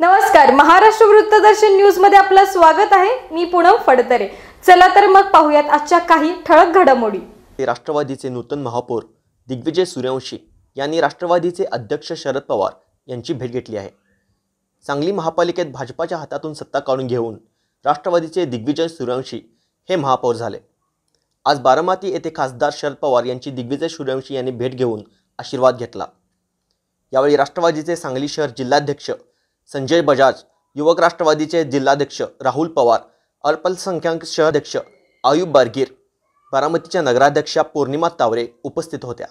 नमस्कार महाराष्ट्र वृत्तदर्शन न्यूज मध्ये आपलं स्वागत आहे मी पुणव फडतरे चला तर मग पाहूयात आजच्या काही ठळक घडामोडी राष्ट्रवादीचे नूतन महापौर दिग्विजय सूर्यवंशी यांनी राष्ट्रवादीचे अध्यक्ष शरद पवार यांची भेट घेतली आहे सांगली महापालिकेत भाजपाच्या हातातून सत्ता काढून घेऊन राष्ट्रवादीचे दिग्विजय सूर्यवंशी हे महापौर झाले आज बारामती येथे खासदार शरद पवार यांची दिग्विजय सूर्यवंशी यांनी भेट घेऊन आशीर्वाद घेतला यावेळी राष्ट्रवादीचे सांगली शहर जिल्हाध्यक्ष संजय बजाज युवक राष्ट्रवादीचे जिल्हाध्यक्ष राहुल पवार अल्पसंख्याक शहराध्यक्ष आयुब बारगीर बारामतीच्या नगराध्यक्षा पौर्णिमा तावरे उपस्थित होत्या